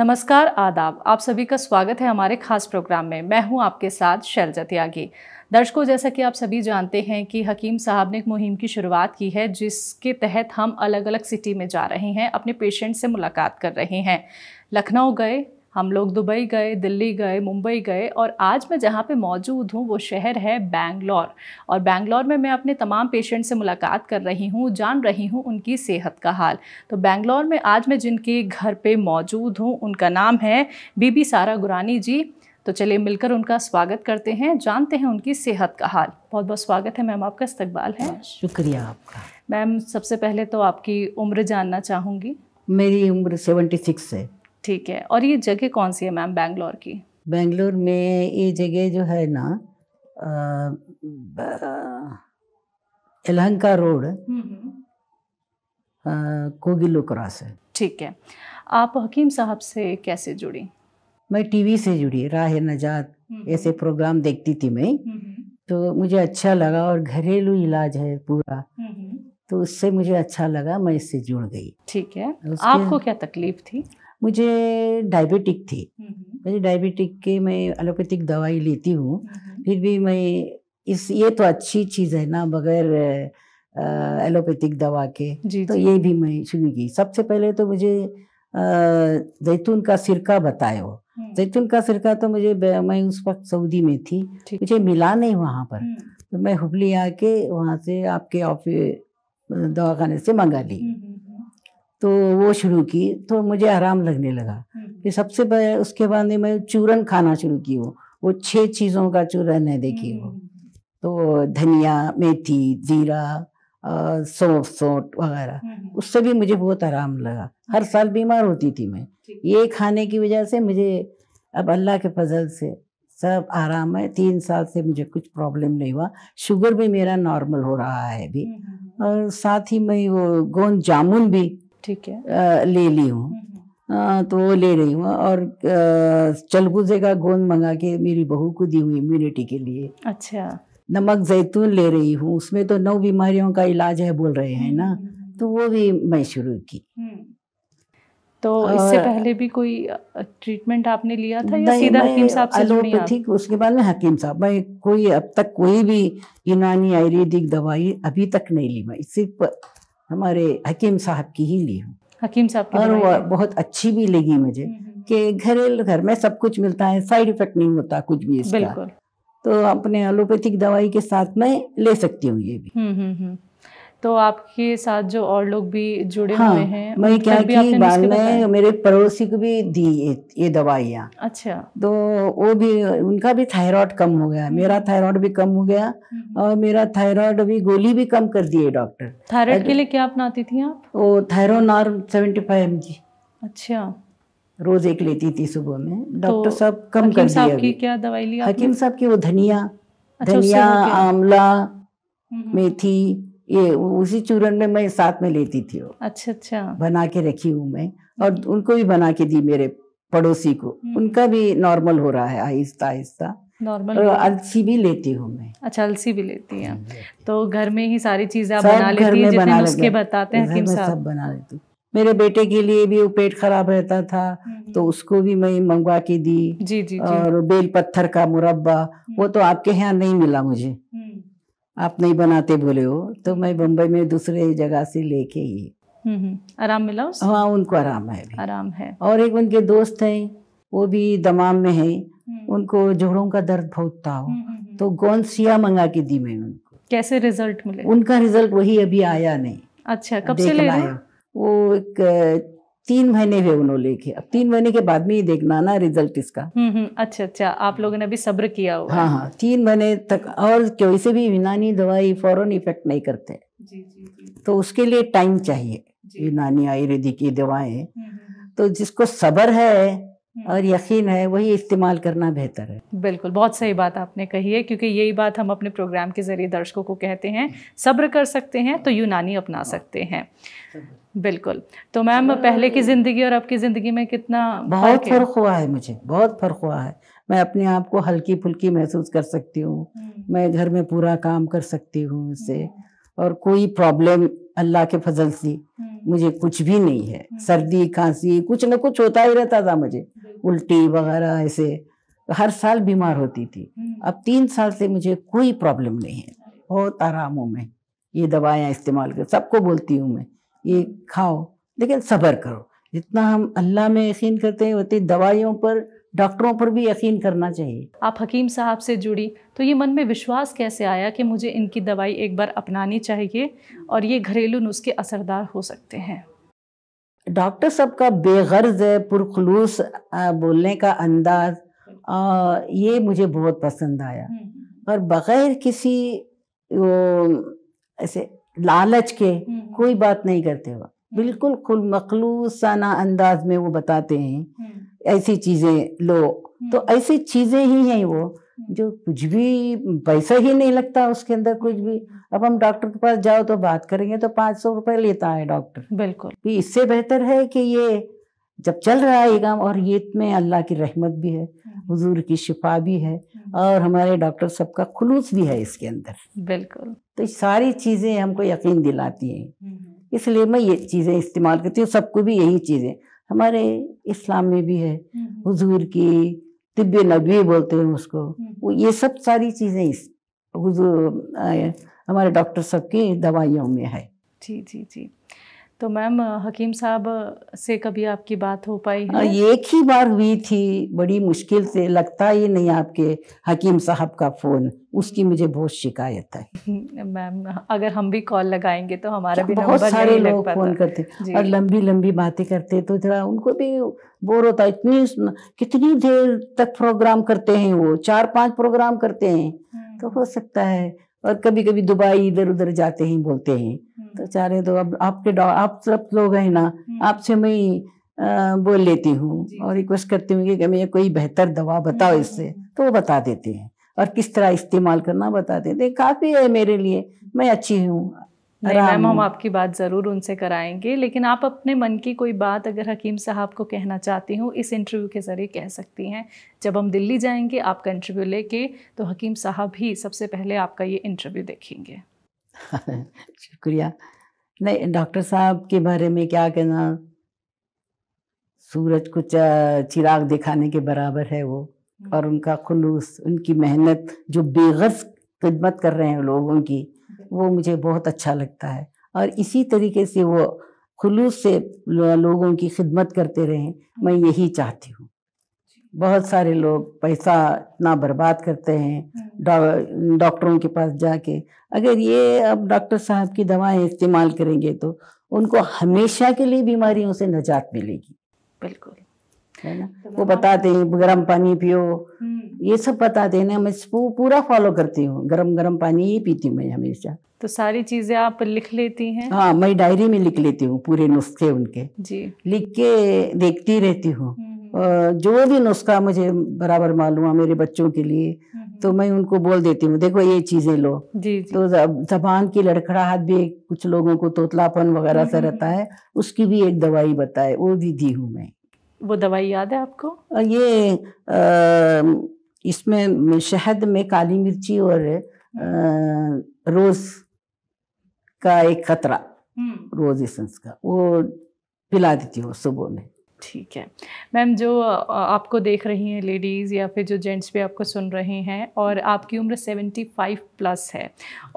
नमस्कार आदाब आप सभी का स्वागत है हमारे खास प्रोग्राम में मैं हूं आपके साथ शैलजा त्यागी दर्शकों जैसा कि आप सभी जानते हैं कि हकीम साहब ने एक मुहिम की शुरुआत की है जिसके तहत हम अलग अलग सिटी में जा रहे हैं अपने पेशेंट से मुलाकात कर रहे हैं लखनऊ गए हम लोग दुबई गए दिल्ली गए मुंबई गए और आज मैं जहाँ पे मौजूद हूँ वो शहर है बैंगलोर और बैंगलोर में मैं अपने तमाम पेशेंट से मुलाकात कर रही हूँ जान रही हूँ उनकी सेहत का हाल तो बैंगलोर में आज मैं जिनके घर पे मौजूद हूँ उनका नाम है बीबी सारा गुरानी जी तो चलिए मिलकर उनका स्वागत करते हैं जानते हैं उनकी सेहत का हाल बहुत बहुत स्वागत है मैम आपका इस्तकबाल है शुक्रिया आपका मैम सबसे पहले तो आपकी उम्र जानना चाहूँगी मेरी उम्र सेवेंटी सिक्स है ठीक है और ये जगह कौन सी है मैम बैंगलोर की बेंगलोर में ये जगह जो है ना एलहंका रोड कोगिलो क्रॉस है ठीक है आप हकीम साहब से कैसे जुड़ी मैं टीवी से जुड़ी राह नजात हम्म, हम्म। ऐसे प्रोग्राम देखती थी मैं हम्म, तो मुझे अच्छा लगा और घरेलू इलाज है पूरा तो उससे मुझे अच्छा लगा मैं इससे जुड़ गई ठीक है आपको क्या तकलीफ थी मुझे डायबिटिक थी हम्म। मुझे डायबिटिक के मैं एलोपैथिक दवाई लेती हूँ हम्म। फिर भी मैं इस ये तो अच्छी चीज़ है ना बगैर एलोपैथिक दवा के जी, तो जी. ये भी मैं शुरू की सबसे पहले तो मुझे जैतून का सिरका बताए वो हम्म। जैतून का सिरका तो मुझे मैं उस वक्त सऊदी में थी मुझे मिला नहीं वहाँ पर तो मैं हुबली आके वहाँ से आपके ऑफिस दवाखाने से मंगा ली तो वो शुरू की तो मुझे आराम लगने लगा हम्म। फिर सबसे उसके बाद मैं चूरन खाना शुरू की वो वो छह चीज़ों का चूरन है देखिए वो हम्म। तो धनिया मेथी जीरा सौंफ सोट वगैरह हम्म, उससे भी मुझे बहुत आराम लगा हर अच्छा। साल बीमार होती थी मैं ये खाने की वजह से मुझे अब अल्लाह के फजल से सब आराम है तीन साल से मुझे कुछ प्रॉब्लम नहीं हुआ शुगर भी मेरा नॉर्मल हो रहा है अभी और साथ ही मैं वो गोंद जामुन भी ठीक है ले ली हूँ हम्म, हम्म। तो वो ले रही हूँ और चलगुजे का गोंद मंगा के मेरी बहू को दी हूँ इम्यूनिटी के लिए अच्छा नमक जैतून ले रही हूँ उसमें तो नौ बीमारियों का इलाज है बोल रहे हैं ना हम्म, तो वो भी मैं शुरू की तो इससे पहले भी कोई ट्रीटमेंट आपने लिया था या सीधा हकीम साहब से एलोपैथिक उसके बाद में हकीम साहब मैं कोई अब तक कोई भी यूनानी आयुर्वेदिक दवाई अभी तक नहीं ली मैं सिर्फ हमारे हकीम साहब की ही ली हूँ हकीम साहब और वो बहुत अच्छी भी लगी मुझे हम्म, हम्म, हम्म। कि घरेलू घर में सब कुछ मिलता है साइड इफेक्ट नहीं होता कुछ भी इसका तो अपने एलोपैथिक दवाई के साथ में ले सकती हूँ ये भी तो आपके साथ जो और लोग भी जुड़े हाँ, हुए हैं मैं क्या कि बाद में मेरे पड़ोसी को भी दी ये, ये दवाइयाँ अच्छा तो वो भी उनका भी थायराइड कम हो गया मेरा हम्म। थायराइड भी कम हो गया हम्म। और मेरा थायराइड भी गोली भी कम कर दिए डॉक्टर थायराइड के लिए क्या अपनाती थी आप वो थायरोनार सेवेंटी फाइव एम जी अच्छा रोज एक लेती थी सुबह में तो डॉक्टर साहब कम कर दिया क्या दवाई लिया हकीम साहब की वो धनिया अच्छा, धनिया आंवला हम्म, मेथी ये उसी चूरन में मैं साथ में लेती थी अच्छा अच्छा बना के रखी हूँ मैं और उनको भी बना के दी मेरे पड़ोसी को हम्म। उनका भी नॉर्मल हो रहा है आहिस्ता आहिस्ता नॉर्मल अलसी भी लेती हूँ मैं अच्छा अलसी भी लेती है तो घर में ही सारी चीजें आप बना लेती हैं जितने उसके बताते हैं हकीम साहब सब बना लेती हूँ मेरे बेटे के लिए भी वो पेट खराब रहता था हम्म। तो उसको भी मैं मंगवा के दी जी जी और बेल पत्थर का मुरब्बा वो हम्म। तो आपके यहाँ नहीं मिला मुझे आप नहीं बनाते बोले हो तो मैं बम्बई में दूसरे जगह से लेके ही हम्म, हम्म। आराम मिला हाँ उनको आराम है आराम है और एक उनके दोस्त हैं वो भी दमाम में है हम्म। उनको जोड़ों का दर्द बहुत था तो सिया मंगा के दी मैं उनको कैसे रिजल्ट मिले उनका रिजल्ट वही अभी आया नहीं अच्छा कब से ले रहे वो एक तीन महीने हुए उन्होंने लेके अब तीन महीने के बाद में ही देखना ना रिजल्ट इसका हम्म, हम्म, अच्छा अच्छा आप लोगों ने अभी सब्र किया हुआ हाँ हाँ तीन महीने तक और कैसे भी यूनानी दवाई फौरन इफेक्ट नहीं करते जी, जी, जी। तो उसके लिए टाइम चाहिए यूनानी आयुर्वेदिक की दवाएं हम्म, तो जिसको सब्र है और यकीन है वही इस्तेमाल करना बेहतर है बिल्कुल बहुत सही बात आपने कही है क्योंकि यही बात हम अपने प्रोग्राम के जरिए दर्शकों को कहते हैं सब्र कर सकते हैं तो यूनानी अपना हाँ। सकते हैं बिल्कुल तो मैम पहले की ज़िंदगी और आपकी ज़िंदगी में कितना बहुत फ़र्क हुआ है मुझे बहुत फ़र्क हुआ है मैं अपने आप को हल्की फुल्की महसूस कर सकती हूँ हम्म। मैं घर में पूरा काम कर सकती हूँ उससे हम्म। और कोई प्रॉब्लम अल्लाह के फजल से हम्म। मुझे कुछ भी नहीं है सर्दी खांसी कुछ न कुछ होता ही रहता था मुझे उल्टी वगैरह ऐसे हर साल बीमार होती थी अब तीन साल से मुझे कोई प्रॉब्लम नहीं है बहुत आराम हूँ मैं ये दवाया इस्तेमाल कर सबको बोलती हूँ मैं ये खाओ लेकिन सब्र करो जितना हम अल्लाह में यकीन करते हैं उतनी दवाइयों पर डॉक्टरों पर भी यकीन करना चाहिए आप हकीम साहब से जुड़ी तो ये मन में विश्वास कैसे आया कि मुझे इनकी दवाई एक बार अपनानी चाहिए और ये घरेलू नुस्खे असरदार हो सकते हैं डॉक्टर साहब का बेगर्ज पुरखलूस बोलने का अंदाज ये मुझे बहुत पसंद आया और हम्म। बग़ैर किसी वो ऐसे लालच के हम्म। कोई बात नहीं करते वो हम्म। बिल्कुल खुल मखलूसाना अंदाज में वो बताते हैं हम्म। ऐसी चीजें लो तो ऐसी चीजें ही हैं वो जो कुछ भी पैसा ही नहीं लगता उसके अंदर कुछ भी अब हम डॉक्टर के पास जाओ तो बात करेंगे तो पाँच सौ रुपये लेता है डॉक्टर बिल्कुल इससे बेहतर है कि ये जब चल रहा है ये काम और ये में अल्लाह की रहमत भी है हम्म। हुजूर की शिफा भी है हम्म। और हमारे डॉक्टर सब का खुलूस भी है इसके अंदर बिल्कुल तो सारी चीज़ें हमको यकीन दिलाती हैं हम्म। इसलिए मैं ये चीज़ें इस्तेमाल करती हूँ सबको भी यही चीज़ें हमारे इस्लाम में भी है हुजूर की तिब्य नबी बोलते हैं उसको वो ये सब सारी चीज़ें इस हुजूर हमारे डॉक्टर सब की दवाइयों में है जी जी जी तो मैम हकीम साहब से कभी आपकी बात हो पाई है हाँ, एक ही बार हुई थी बड़ी मुश्किल से लगता ही नहीं आपके हकीम साहब का फ़ोन उसकी मुझे बहुत शिकायत है मैम अगर हम भी कॉल लगाएंगे तो हमारा भी बहुत सारे लोग फ़ोन करते और लंबी लंबी बातें करते तो जरा उनको भी बोर होता इतनी कितनी देर तक प्रोग्राम करते हैं वो चार पांच प्रोग्राम करते हैं हम्म। तो हो सकता है और कभी कभी दुबई इधर उधर जाते ही बोलते हैं हम्म। तो चाह रहे तो अब आपके आप सब लोग हैं ना हम्म। आपसे मैं बोल लेती हूँ और रिक्वेस्ट करती हूँ कि मैं कोई बेहतर दवा बताओ हम्म, इससे तो वो बता देते हैं और किस तरह इस्तेमाल करना बता देते काफ़ी है मेरे लिए मैं अच्छी हूँ नहीं मैम हम आपकी बात ज़रूर उनसे कराएंगे लेकिन आप अपने मन की कोई बात अगर हकीम साहब को कहना चाहती हूँ इस इंटरव्यू के ज़रिए कह सकती हैं जब हम दिल्ली जाएंगे आपका इंटरव्यू लेके तो हकीम साहब ही सबसे पहले आपका ये इंटरव्यू देखेंगे शुक्रिया नहीं डॉक्टर साहब के बारे में क्या कहना सूरज को चिराग दिखाने के बराबर है वो हम्म। और उनका खुलूस उनकी मेहनत जो बेगज खिदमत कर रहे हैं लोगों की वो मुझे बहुत अच्छा लगता है और इसी तरीके से वो खुलूस से लोगों की खिदमत करते रहें मैं हम्म। यही चाहती हूँ बहुत सारे लोग पैसा इतना बर्बाद करते हैं हम्म। डॉक्टरों के पास जाके अगर ये अब डॉक्टर साहब की दवाएं इस्तेमाल करेंगे तो उनको हमेशा के लिए बीमारियों से निजात मिलेगी बिल्कुल है ना तो वो बताते तो- हैं गर्म पानी पियो हम्म। ये सब बताते देने ना मैं पूरा फॉलो करती हूँ गर्म गर्म पानी ही पीती हूँ मैं हमेशा तो सारी चीजें आप लिख लेती हैं हाँ मैं डायरी में लिख लेती हूँ पूरे नुस्खे उनके जी लिख के देखती रहती हूँ हम्म, हम्म। जो भी नुस्खा मुझे बराबर मालूम है मेरे बच्चों के लिए तो मैं उनको बोल देती हूँ देखो ये चीजें लो जी, जी। तो जबान की लड़खड़ाहट भी कुछ लोगों को तोतलापन वगैरह सा रहता है उसकी भी एक दवाई बताए वो भी दी हूँ मैं वो दवाई याद है आपको ये इसमें शहद में काली मिर्ची और रोज का एक खतरा हम्म। रोज इसका का वो पिला देती हो सुबह में ठीक है मैम जो आपको देख रही हैं लेडीज़ या फिर जो जेंट्स भी आपको सुन रहे हैं और आपकी उम्र 75 प्लस है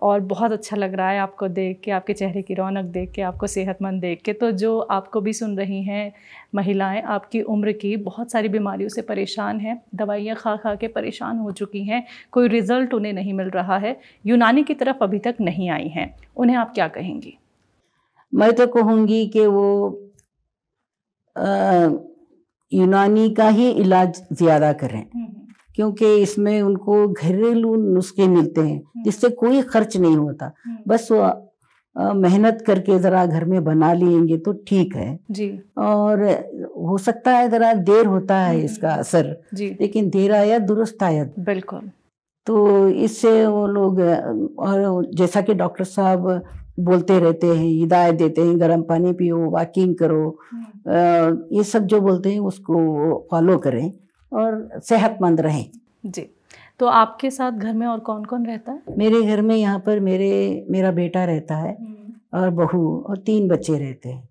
और बहुत अच्छा लग रहा है आपको देख के आपके चेहरे की रौनक देख के आपको सेहतमंद देख के तो जो आपको भी सुन रही हैं महिलाएं आपकी उम्र की बहुत सारी बीमारियों से परेशान हैं दवाइयाँ खा खा के परेशान हो चुकी हैं कोई रिज़ल्ट उन्हें नहीं मिल रहा है यूनानी की तरफ अभी तक नहीं आई हैं उन्हें आप क्या कहेंगी मैं तो कहूँगी कि वो यूनानी का ही इलाज ज़्यादा करें हम्म, हम्म। क्योंकि इसमें उनको घरेलू नुस्खे मिलते हैं हम्म। जिससे कोई खर्च नहीं होता बस वो मेहनत करके ज़रा घर में बना लेंगे तो ठीक है जी और हो सकता है ज़रा देर होता है इसका असर जी लेकिन देर आया दुरुस्त आया बिल्कुल तो इससे वो लोग और जैसा कि डॉक्टर साहब बोलते रहते हैं हिदायत देते हैं गर्म पानी पियो वॉकिंग करो आ, हम्म। ये सब जो बोलते हैं उसको फॉलो करें और सेहतमंद रहें जी तो आपके साथ घर में और कौन कौन रहता है मेरे घर में यहाँ पर मेरे मेरा बेटा रहता है हम्म। और बहू और तीन बच्चे रहते हैं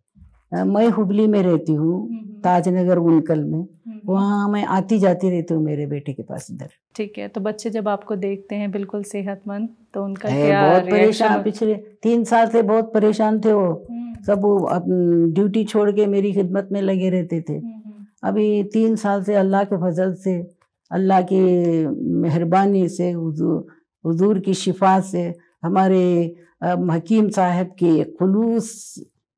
मैं हुबली में रहती हूँ हम्म, हम्म। ताजनगर उनकल में हम्म। वहाँ मैं आती जाती रहती हूँ मेरे बेटे के पास इधर ठीक है तो बच्चे जब आपको देखते हैं बिल्कुल सेहतमंद तो उनका क्या बहुत परेशान पिछले तीन साल से बहुत परेशान थे वो सब ड्यूटी छोड़ के मेरी खिदमत में लगे रहते थे अभी तीन साल से अल्लाह के फजल से अल्लाह की मेहरबानी से हजूर की शिफा से हमारे हकीम साहब के खलूस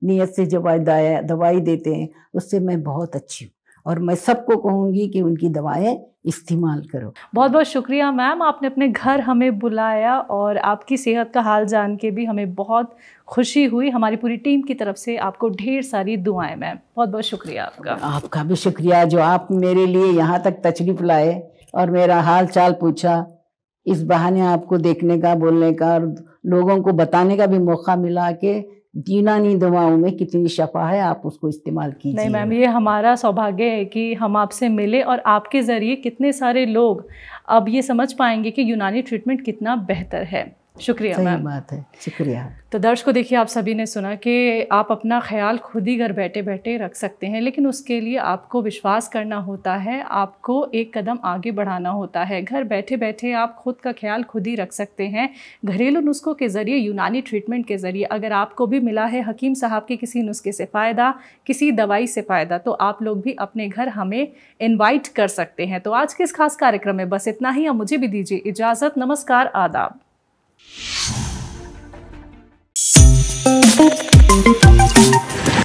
नीयत से जब दवाई दवाई देते हैं उससे मैं बहुत अच्छी हूँ और मैं सबको कहूँगी कि उनकी दवाएं इस्तेमाल करो बहुत बहुत शुक्रिया मैम आपने अपने घर हमें बुलाया और आपकी सेहत का हाल जान के भी हमें बहुत खुशी हुई हमारी पूरी टीम की तरफ से आपको ढेर सारी दुआएं मैम बहुत बहुत शुक्रिया आपका आपका भी शुक्रिया जो आप मेरे लिए यहाँ तक तशरीफ लाए और मेरा हाल चाल पूछा इस बहाने आपको देखने का बोलने का और लोगों को बताने का भी मौका मिला कि यूनानी दवाओं में कितनी शफा है आप उसको इस्तेमाल कीजिए नहीं मैम ये हमारा सौभाग्य है कि हम आपसे मिले और आपके ज़रिए कितने सारे लोग अब ये समझ पाएंगे कि यूनानी ट्रीटमेंट कितना बेहतर है शुक्रिया सही बात है शुक्रिया तो दर्शकों देखिए आप सभी ने सुना कि आप अपना ख्याल खुद ही घर बैठे बैठे रख सकते हैं लेकिन उसके लिए आपको विश्वास करना होता है आपको एक कदम आगे बढ़ाना होता है घर बैठे बैठे आप खुद का ख्याल खुद ही रख सकते हैं घरेलू नुस्खों के ज़रिए यूनानी ट्रीटमेंट के ज़रिए अगर आपको भी मिला है हकीम साहब के किसी नुस्खे से फ़ायदा किसी दवाई से फ़ायदा तो आप लोग भी अपने घर हमें इन्वाइट कर सकते हैं तो आज के इस खास कार्यक्रम में बस इतना ही अब मुझे भी दीजिए इजाज़त नमस्कार आदाब Thank you.